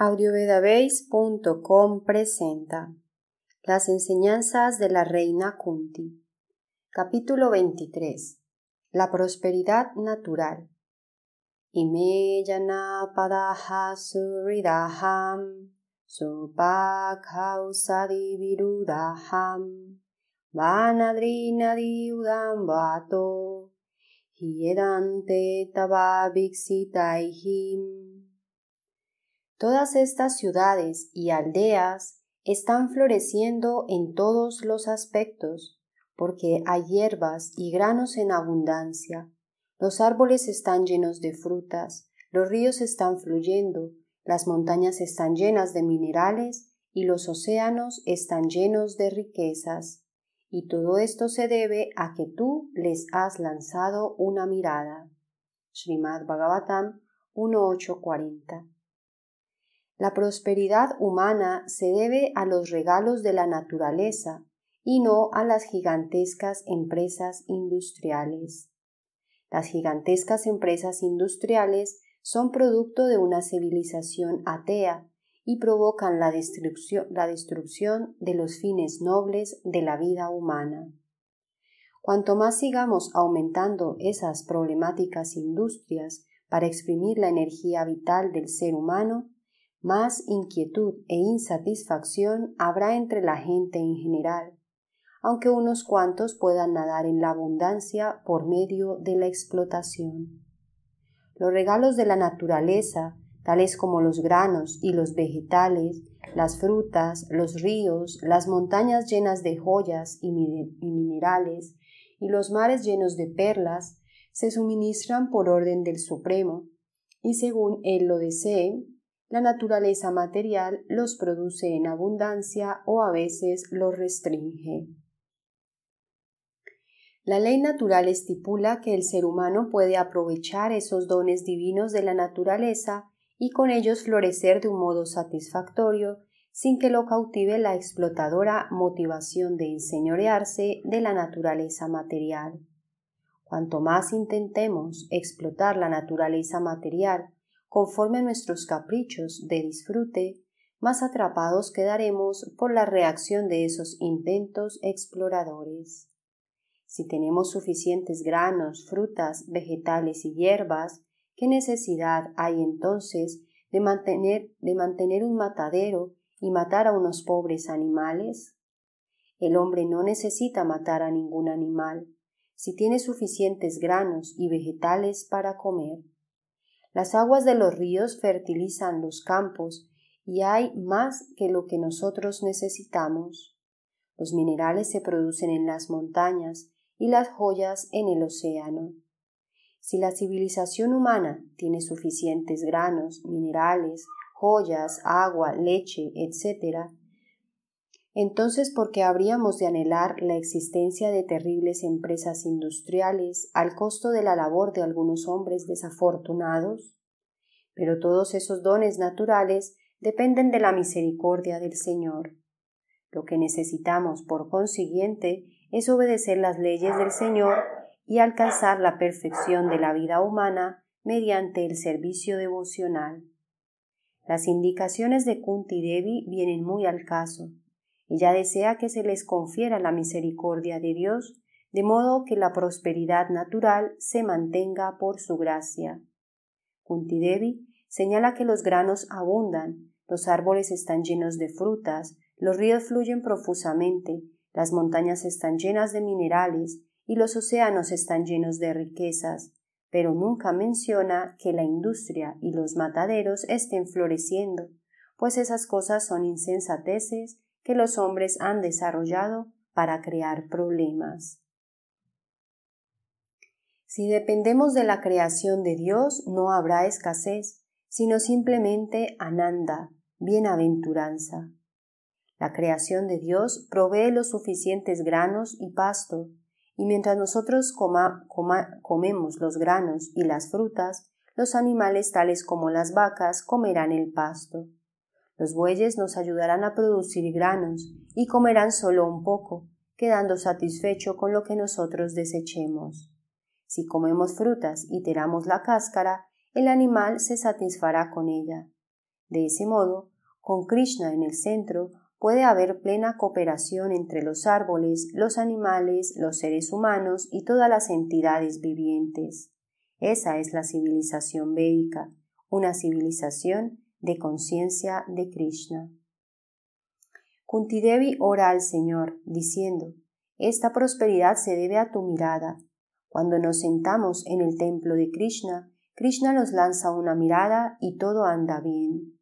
audiovedabase.com presenta Las enseñanzas de la Reina Kunti. Capítulo 23. La prosperidad natural. padaha suridaham divirudaham vanadrina diudambato hiedante tababixitaihim Todas estas ciudades y aldeas están floreciendo en todos los aspectos, porque hay hierbas y granos en abundancia, los árboles están llenos de frutas, los ríos están fluyendo, las montañas están llenas de minerales y los océanos están llenos de riquezas. Y todo esto se debe a que tú les has lanzado una mirada. Srimad Bhagavatam 1840 la prosperidad humana se debe a los regalos de la naturaleza y no a las gigantescas empresas industriales. Las gigantescas empresas industriales son producto de una civilización atea y provocan la destrucción, de los fines nobles de la vida humana. Cuanto más sigamos aumentando esas problemáticas industrias para exprimir la energía vital del ser humano, más inquietud e insatisfacción habrá entre la gente en general, aunque unos cuantos puedan nadar en la abundancia por medio de la explotación. Los regalos de la naturaleza, tales como los granos y los vegetales, las frutas, los ríos, las montañas llenas de joyas y minerales, y los mares llenos de perlas, se suministran por orden del Supremo, y según Él lo desee, la naturaleza material los produce en abundancia o a veces los restringe. La ley natural estipula que el ser humano puede aprovechar esos dones divinos de la naturaleza y con ellos florecer de un modo satisfactorio sin que lo cautive la explotadora motivación de enseñorearse de la naturaleza material. Cuanto más intentemos explotar la naturaleza material conforme nuestros caprichos de disfrute, más atrapados quedaremos por la reacción de esos intentos exploradores. Si tenemos suficientes granos, frutas, vegetales y hierbas, ¿qué necesidad hay entonces de mantener, de mantener un matadero y matar a unos pobres animales? El hombre no necesita matar a ningún animal, si tiene suficientes granos y vegetales para comer. Las aguas de los ríos fertilizan los campos y hay más que lo que nosotros necesitamos. Los minerales se producen en las montañas y las joyas en el océano. Si la civilización humana tiene suficientes granos, minerales, joyas, agua, leche, etc., entonces ¿por qué habríamos de anhelar la existencia de terribles empresas industriales al costo de la labor de algunos hombres desafortunados? Pero todos esos dones naturales dependen de la misericordia del Señor. Lo que necesitamos, por consiguiente, es obedecer las leyes del Señor y alcanzar la perfección de la vida humana mediante el servicio devocional. Las indicaciones de Kunti Devi vienen muy al caso. Ella desea que se les confiera la misericordia de Dios, de modo que la prosperidad natural se mantenga por su gracia. Kuntidevi señala que los granos abundan, los árboles están llenos de frutas, los ríos fluyen profusamente, las montañas están llenas de minerales y los océanos están llenos de riquezas, pero nunca menciona que la industria y los mataderos estén floreciendo, pues esas cosas son insensateces que los hombres han desarrollado para crear problemas. Si dependemos de la creación de Dios, no habrá escasez, sino simplemente ananda, bienaventuranza. La creación de Dios provee los suficientes granos y pasto, y mientras nosotros comemos los granos y las frutas, los animales tales como las vacas comerán el pasto. Los bueyes nos ayudarán a producir granos y comerán solo un poco, quedando satisfecho con lo que nosotros desechemos. Si comemos frutas y tiramos la cáscara, el animal se satisfará con ella. De ese modo, con Krishna en el centro, puede haber plena cooperación entre los árboles, los animales, los seres humanos y todas las entidades vivientes. Esa es la civilización védica, una civilización de conciencia de Krishna. Kuntidevi ora al Señor, diciendo, Esta prosperidad se debe a tu mirada. Cuando nos sentamos en el templo de Krishna, Krishna nos lanza una mirada y todo anda bien.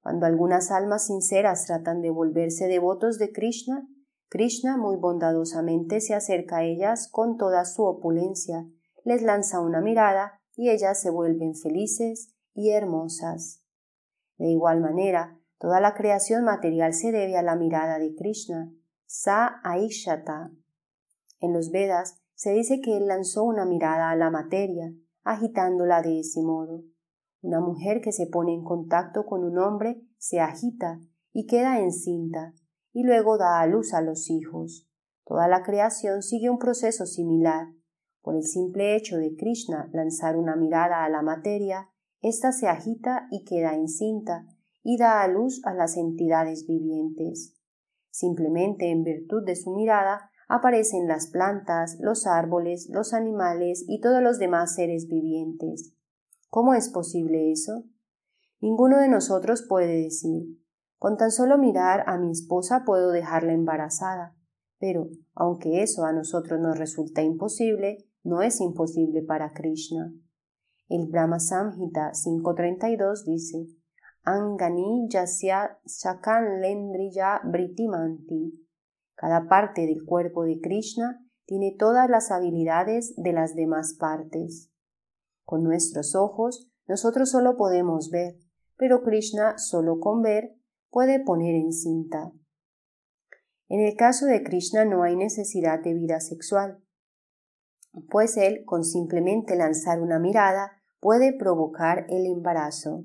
Cuando algunas almas sinceras tratan de volverse devotos de Krishna, Krishna muy bondadosamente se acerca a ellas con toda su opulencia, les lanza una mirada y ellas se vuelven felices y hermosas. De igual manera, toda la creación material se debe a la mirada de Krishna, Sa Aishata. En los Vedas se dice que él lanzó una mirada a la materia, agitándola de ese modo. Una mujer que se pone en contacto con un hombre se agita y queda encinta, y luego da a luz a los hijos. Toda la creación sigue un proceso similar. Por el simple hecho de Krishna lanzar una mirada a la materia, esta se agita y queda encinta y da a luz a las entidades vivientes. Simplemente en virtud de su mirada aparecen las plantas, los árboles, los animales y todos los demás seres vivientes. ¿Cómo es posible eso? Ninguno de nosotros puede decir, con tan solo mirar a mi esposa puedo dejarla embarazada. Pero, aunque eso a nosotros nos resulta imposible, no es imposible para Krishna. El Brahma Samhita 5.32 dice Angani yasya shakan lendriya britimanti. Cada parte del cuerpo de Krishna tiene todas las habilidades de las demás partes. Con nuestros ojos nosotros solo podemos ver, pero Krishna solo con ver puede poner en cinta. En el caso de Krishna no hay necesidad de vida sexual, pues él con simplemente lanzar una mirada puede provocar el embarazo.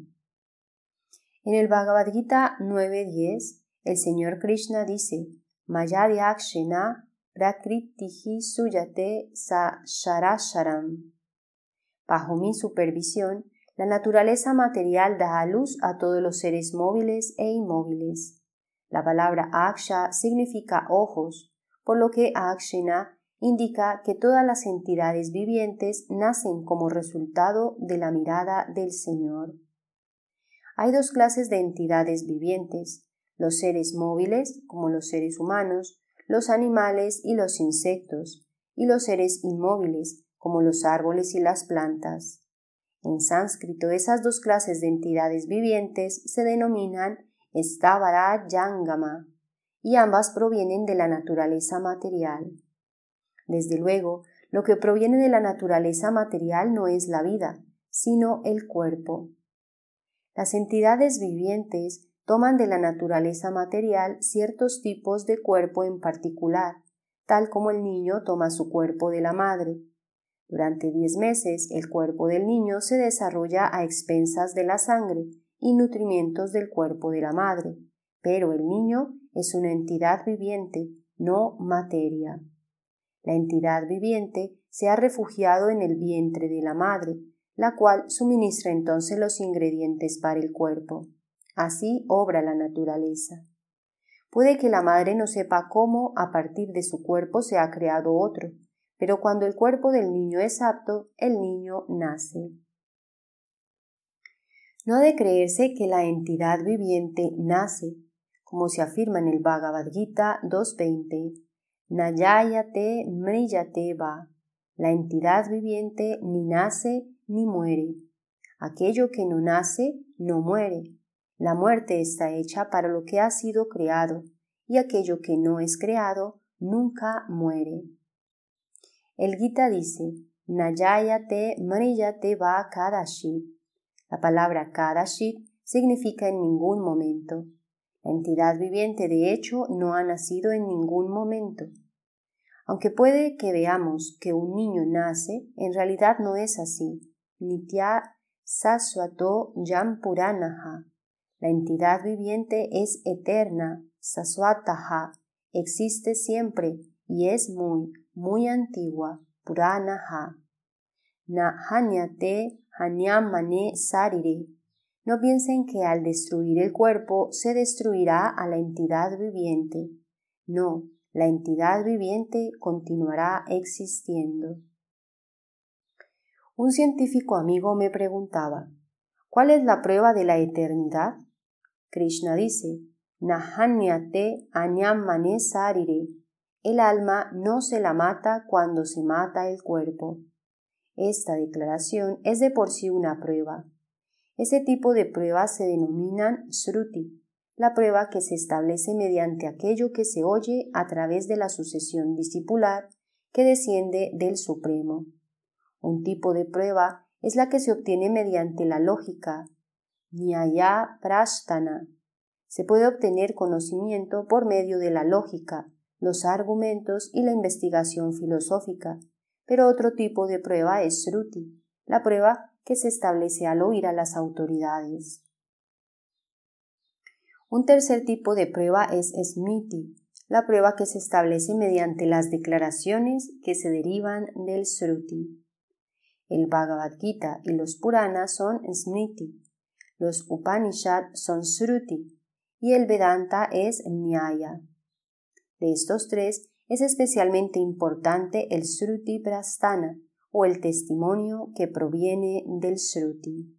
En el Bhagavad Gita 9.10, el Señor Krishna dice, Mayadi Akshena Prakritihi Suyate Sa Sharasharam. Bajo mi supervisión, la naturaleza material da a luz a todos los seres móviles e inmóviles. La palabra Aksha significa ojos, por lo que Akshena indica que todas las entidades vivientes nacen como resultado de la mirada del Señor. Hay dos clases de entidades vivientes, los seres móviles, como los seres humanos, los animales y los insectos, y los seres inmóviles, como los árboles y las plantas. En sánscrito, esas dos clases de entidades vivientes se denominan Stavara Yangama, y ambas provienen de la naturaleza material. Desde luego, lo que proviene de la naturaleza material no es la vida, sino el cuerpo. Las entidades vivientes toman de la naturaleza material ciertos tipos de cuerpo en particular, tal como el niño toma su cuerpo de la madre. Durante diez meses el cuerpo del niño se desarrolla a expensas de la sangre y nutrimientos del cuerpo de la madre, pero el niño es una entidad viviente, no materia. La entidad viviente se ha refugiado en el vientre de la madre, la cual suministra entonces los ingredientes para el cuerpo. Así obra la naturaleza. Puede que la madre no sepa cómo a partir de su cuerpo se ha creado otro, pero cuando el cuerpo del niño es apto, el niño nace. No ha de creerse que la entidad viviente nace, como se afirma en el Bhagavad Gita 2.20. Nayayate va. la entidad viviente ni nace ni muere. Aquello que no nace no muere. La muerte está hecha para lo que ha sido creado, y aquello que no es creado nunca muere. El Gita dice, Nayayate Mriyateva Kadashit. La palabra Kadashit significa en ningún momento. La entidad viviente, de hecho, no ha nacido en ningún momento. Aunque puede que veamos que un niño nace, en realidad no es así. Nitya Saswato puranaha. La entidad viviente es eterna, sasuataha existe siempre y es muy, muy antigua, Puranaha. Na hanyate hanyamane sarire. No piensen que al destruir el cuerpo se destruirá a la entidad viviente. No, la entidad viviente continuará existiendo. Un científico amigo me preguntaba, ¿cuál es la prueba de la eternidad? Krishna dice, Nahanyate anyam El alma no se la mata cuando se mata el cuerpo. Esta declaración es de por sí una prueba. Ese tipo de pruebas se denominan sruti, la prueba que se establece mediante aquello que se oye a través de la sucesión discipular que desciende del Supremo. Un tipo de prueba es la que se obtiene mediante la lógica, Nyaya Prashtana. Se puede obtener conocimiento por medio de la lógica, los argumentos y la investigación filosófica, pero otro tipo de prueba es sruti, la prueba que se establece al oír a las autoridades. Un tercer tipo de prueba es Smriti, la prueba que se establece mediante las declaraciones que se derivan del Sruti. El Bhagavad Gita y los Puranas son Smriti, los Upanishad son Sruti y el Vedanta es Nyaya. De estos tres es especialmente importante el Sruti Prastana, o el testimonio que proviene del Shruti.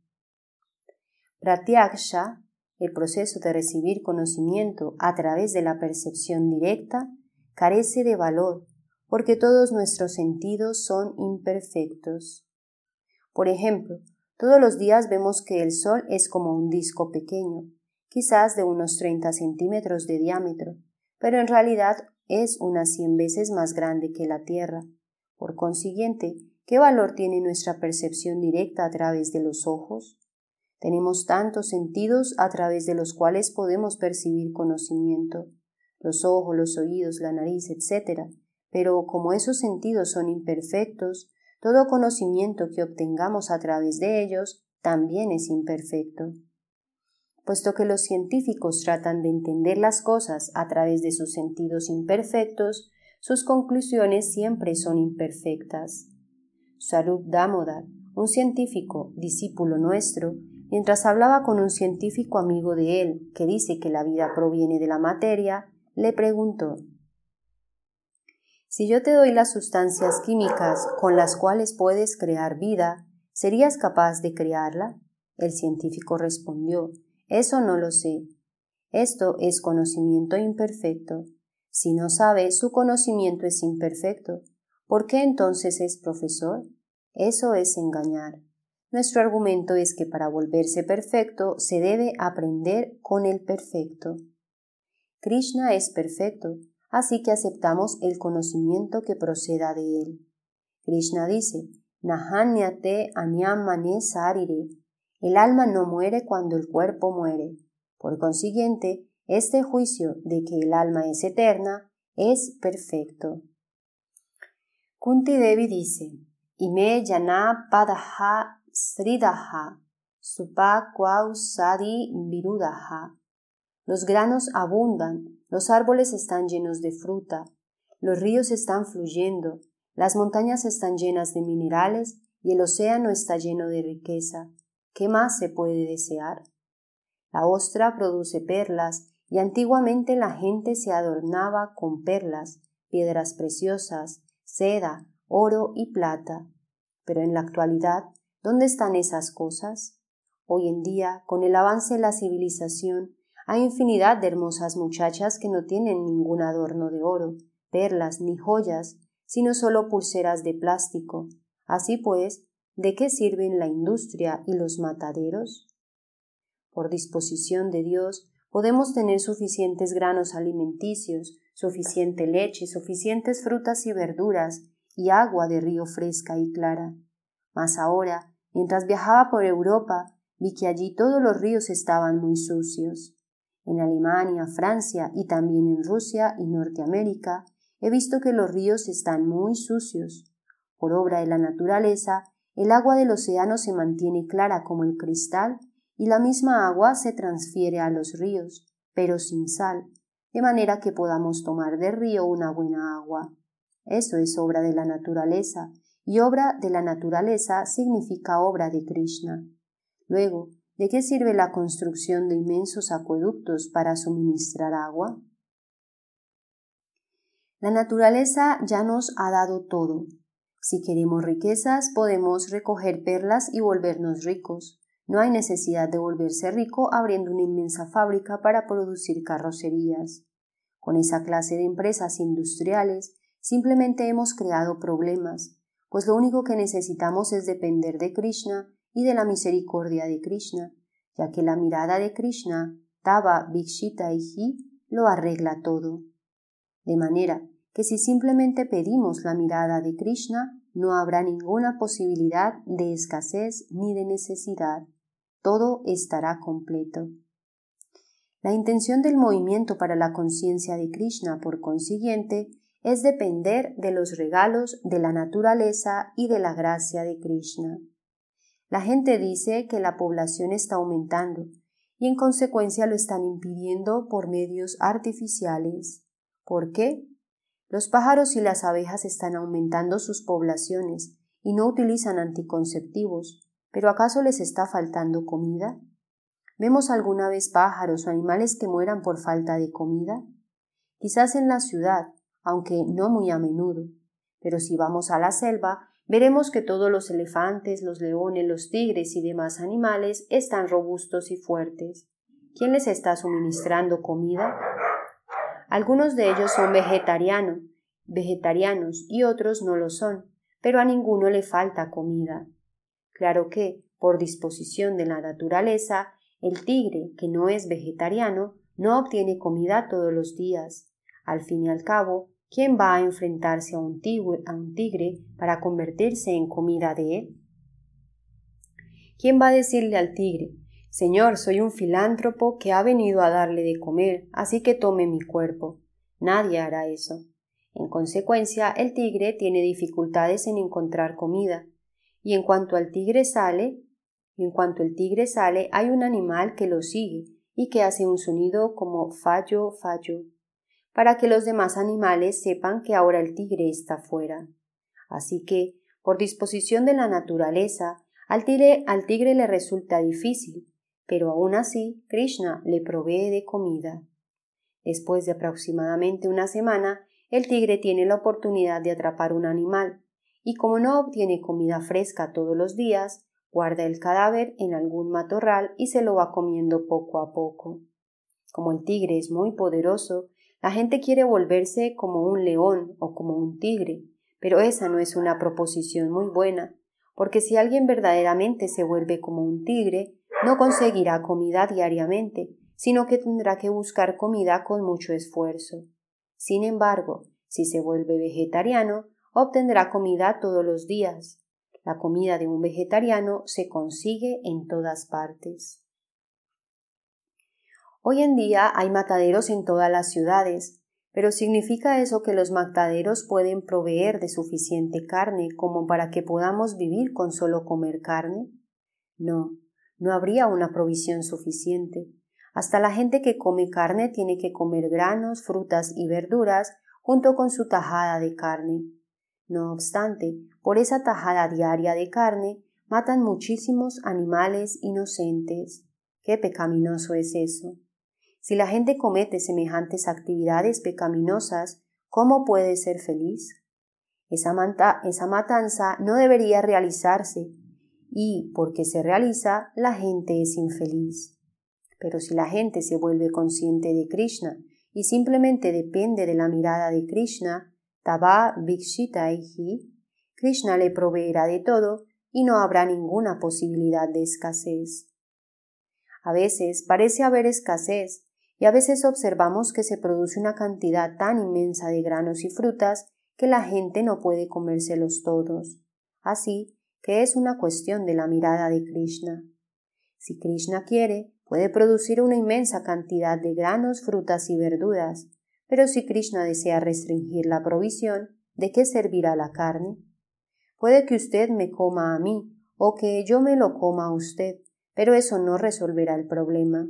Pratyaksha, el proceso de recibir conocimiento a través de la percepción directa, carece de valor porque todos nuestros sentidos son imperfectos. Por ejemplo, todos los días vemos que el Sol es como un disco pequeño, quizás de unos 30 centímetros de diámetro, pero en realidad es unas 100 veces más grande que la Tierra. Por consiguiente, ¿Qué valor tiene nuestra percepción directa a través de los ojos? Tenemos tantos sentidos a través de los cuales podemos percibir conocimiento, los ojos, los oídos, la nariz, etc. Pero como esos sentidos son imperfectos, todo conocimiento que obtengamos a través de ellos también es imperfecto. Puesto que los científicos tratan de entender las cosas a través de sus sentidos imperfectos, sus conclusiones siempre son imperfectas. Sarup Damodar, un científico discípulo nuestro, mientras hablaba con un científico amigo de él, que dice que la vida proviene de la materia, le preguntó Si yo te doy las sustancias químicas con las cuales puedes crear vida, ¿serías capaz de crearla? El científico respondió Eso no lo sé. Esto es conocimiento imperfecto. Si no sabe, su conocimiento es imperfecto. ¿Por qué entonces es profesor? Eso es engañar. Nuestro argumento es que para volverse perfecto se debe aprender con el perfecto. Krishna es perfecto, así que aceptamos el conocimiento que proceda de él. Krishna dice, Nahanyate anyamane sarire. El alma no muere cuando el cuerpo muere. Por consiguiente, este juicio de que el alma es eterna es perfecto. Kunti dice, Ime yana padaha sridaha, supa sadi virudaha. Los granos abundan, los árboles están llenos de fruta, los ríos están fluyendo, las montañas están llenas de minerales y el océano está lleno de riqueza. ¿Qué más se puede desear? La ostra produce perlas y antiguamente la gente se adornaba con perlas, piedras preciosas, seda, oro y plata. Pero en la actualidad, ¿dónde están esas cosas? Hoy en día, con el avance de la civilización, hay infinidad de hermosas muchachas que no tienen ningún adorno de oro, perlas ni joyas, sino solo pulseras de plástico. Así pues, ¿de qué sirven la industria y los mataderos? Por disposición de Dios, podemos tener suficientes granos alimenticios suficiente leche, suficientes frutas y verduras, y agua de río fresca y clara. Mas ahora, mientras viajaba por Europa, vi que allí todos los ríos estaban muy sucios. En Alemania, Francia y también en Rusia y Norteamérica he visto que los ríos están muy sucios. Por obra de la naturaleza, el agua del océano se mantiene clara como el cristal y la misma agua se transfiere a los ríos, pero sin sal, de manera que podamos tomar del río una buena agua. Eso es obra de la naturaleza, y obra de la naturaleza significa obra de Krishna. Luego, ¿de qué sirve la construcción de inmensos acueductos para suministrar agua? La naturaleza ya nos ha dado todo. Si queremos riquezas, podemos recoger perlas y volvernos ricos. No hay necesidad de volverse rico abriendo una inmensa fábrica para producir carrocerías. Con esa clase de empresas industriales simplemente hemos creado problemas, pues lo único que necesitamos es depender de Krishna y de la misericordia de Krishna, ya que la mirada de Krishna, Tava, Bhikshita y Hi, lo arregla todo. De manera que si simplemente pedimos la mirada de Krishna, no habrá ninguna posibilidad de escasez ni de necesidad todo estará completo. La intención del movimiento para la conciencia de Krishna, por consiguiente, es depender de los regalos de la naturaleza y de la gracia de Krishna. La gente dice que la población está aumentando y en consecuencia lo están impidiendo por medios artificiales. ¿Por qué? Los pájaros y las abejas están aumentando sus poblaciones y no utilizan anticonceptivos, ¿Pero acaso les está faltando comida? ¿Vemos alguna vez pájaros o animales que mueran por falta de comida? Quizás en la ciudad, aunque no muy a menudo. Pero si vamos a la selva, veremos que todos los elefantes, los leones, los tigres y demás animales están robustos y fuertes. ¿Quién les está suministrando comida? Algunos de ellos son vegetarianos, vegetarianos y otros no lo son, pero a ninguno le falta comida. Claro que, por disposición de la naturaleza, el tigre, que no es vegetariano, no obtiene comida todos los días. Al fin y al cabo, ¿quién va a enfrentarse a un tigre, para convertirse en comida de él? ¿Quién va a decirle al tigre Señor, soy un filántropo que ha venido a darle de comer, así que tome mi cuerpo? Nadie hará eso. En consecuencia, el tigre tiene dificultades en encontrar comida. Y en cuanto al tigre sale, y en cuanto el tigre sale, hay un animal que lo sigue y que hace un sonido como fallo, fallo, para que los demás animales sepan que ahora el tigre está fuera. Así que, por disposición de la naturaleza, al tigre, al tigre le resulta difícil, pero aún así Krishna le provee de comida. Después de aproximadamente una semana, el tigre tiene la oportunidad de atrapar un animal, y como no obtiene comida fresca todos los días, guarda el cadáver en algún matorral y se lo va comiendo poco a poco. Como el tigre es muy poderoso, la gente quiere volverse como un león o como un tigre, pero esa no es una proposición muy buena, porque si alguien verdaderamente se vuelve como un tigre, no conseguirá comida diariamente, sino que tendrá que buscar comida con mucho esfuerzo. Sin embargo, si se vuelve vegetariano, obtendrá comida todos los días. La comida de un vegetariano se consigue en todas partes. Hoy en día hay mataderos en todas las ciudades, pero ¿significa eso que los mataderos pueden proveer de suficiente carne como para que podamos vivir con solo comer carne? No, no habría una provisión suficiente. Hasta la gente que come carne tiene que comer granos, frutas y verduras junto con su tajada de carne. No obstante, por esa tajada diaria de carne matan muchísimos animales inocentes. Qué pecaminoso es eso. Si la gente comete semejantes actividades pecaminosas, ¿cómo puede ser feliz? Esa, matanza no debería realizarse, y porque se realiza, la gente es infeliz. Pero si la gente se vuelve consciente de Krishna y simplemente depende de la mirada de Krishna, Krishna le proveerá de todo y no habrá ninguna posibilidad de escasez. A veces parece haber escasez y a veces observamos que se produce una cantidad tan inmensa de granos y frutas que la gente no puede comérselos todos. Así que es una cuestión de la mirada de Krishna. Si Krishna quiere, puede producir una inmensa cantidad de granos, frutas y verduras, pero si Krishna desea restringir la provisión, ¿de qué servirá la carne? Puede que usted me coma a mí o que yo me lo coma a usted, pero eso no resolverá el problema.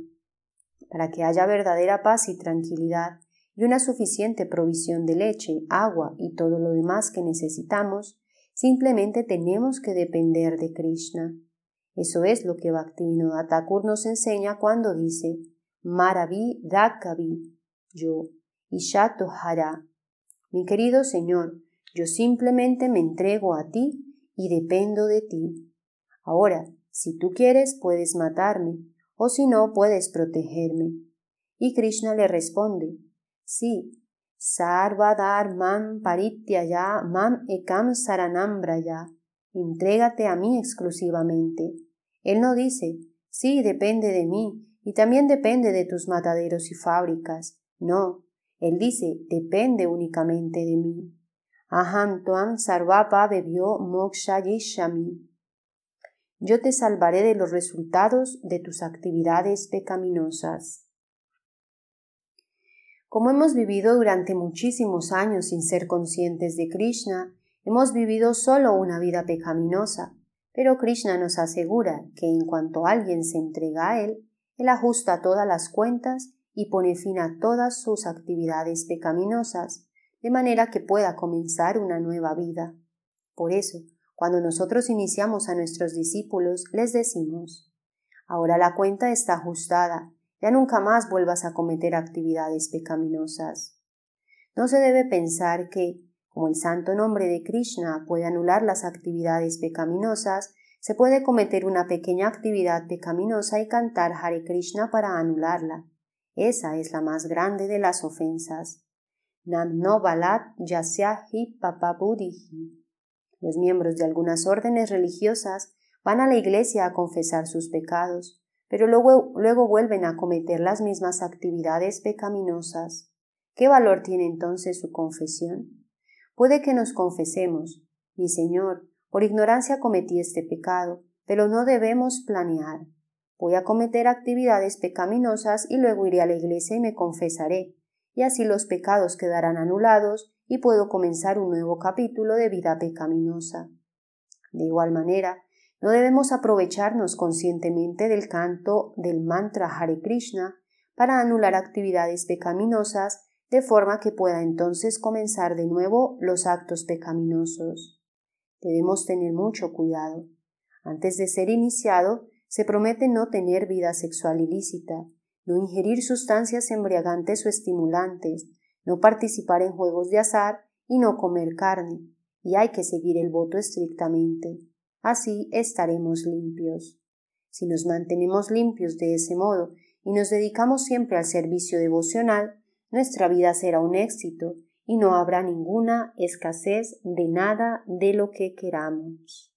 Para que haya verdadera paz y tranquilidad y una suficiente provisión de leche, agua y todo lo demás que necesitamos, simplemente tenemos que depender de Krishna. Eso es lo que Bhaktivinoda Thakur nos enseña cuando dice Maravi yo y ya Mi querido Señor, yo simplemente me entrego a ti y dependo de ti. Ahora, si tú quieres, puedes matarme, o si no, puedes protegerme. Y Krishna le responde, sí, Sarvadar mam ya, mam ekam ya entrégate a mí exclusivamente. Él no dice, sí, depende de mí, y también depende de tus mataderos y fábricas. No, él dice, depende únicamente de mí. Aham tuam sarvapa bebió moksha yishami. Yo te salvaré de los resultados de tus actividades pecaminosas. Como hemos vivido durante muchísimos años sin ser conscientes de Krishna, hemos vivido solo una vida pecaminosa, pero Krishna nos asegura que en cuanto alguien se entrega a él, él ajusta todas las cuentas y pone fin a todas sus actividades pecaminosas, de manera que pueda comenzar una nueva vida. Por eso, cuando nosotros iniciamos a nuestros discípulos, les decimos, ahora la cuenta está ajustada, ya nunca más vuelvas a cometer actividades pecaminosas. No se debe pensar que, como el santo nombre de Krishna puede anular las actividades pecaminosas, se puede cometer una pequeña actividad pecaminosa y cantar Hare Krishna para anularla. Esa es la más grande de las ofensas. no balat yasyahi papabudihi. Los miembros de algunas órdenes religiosas van a la iglesia a confesar sus pecados, pero luego, luego vuelven a cometer las mismas actividades pecaminosas. ¿Qué valor tiene entonces su confesión? Puede que nos confesemos, mi Señor, por ignorancia cometí este pecado, pero no debemos planear. Voy a cometer actividades pecaminosas y luego iré a la iglesia y me confesaré, y así los pecados quedarán anulados y puedo comenzar un nuevo capítulo de vida pecaminosa. De igual manera, no debemos aprovecharnos conscientemente del canto del mantra Hare Krishna para anular actividades pecaminosas de forma que pueda entonces comenzar de nuevo los actos pecaminosos. Debemos tener mucho cuidado. Antes de ser iniciado, se promete no tener vida sexual ilícita, no ingerir sustancias embriagantes o estimulantes, no participar en juegos de azar y no comer carne, y hay que seguir el voto estrictamente. Así estaremos limpios. Si nos mantenemos limpios de ese modo y nos dedicamos siempre al servicio devocional, nuestra vida será un éxito y no habrá ninguna escasez de nada de lo que queramos.